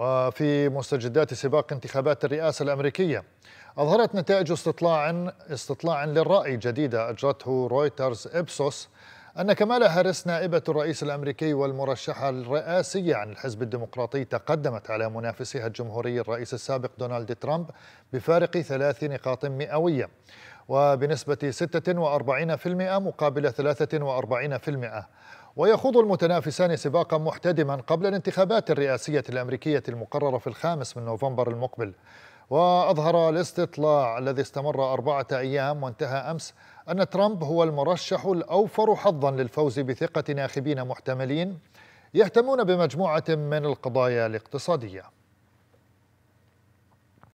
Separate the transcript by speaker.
Speaker 1: وفي مستجدات سباق انتخابات الرئاسة الأمريكية أظهرت نتائج استطلاع استطلاع للرأي جديدة أجرته رويترز إبسوس أن كمالا هاريس نائبة الرئيس الأمريكي والمرشحة الرئاسية عن الحزب الديمقراطي تقدمت على منافسها الجمهوري الرئيس السابق دونالد ترامب بفارق ثلاث نقاط مئوية وبنسبة 46% مقابل 43% ويخوض المتنافسان سباقا محتدما قبل الانتخابات الرئاسية الأمريكية المقررة في الخامس من نوفمبر المقبل وأظهر الاستطلاع الذي استمر أربعة أيام وانتهى أمس أن ترامب هو المرشح الأوفر حظا للفوز بثقة ناخبين محتملين يهتمون بمجموعة من القضايا الاقتصادية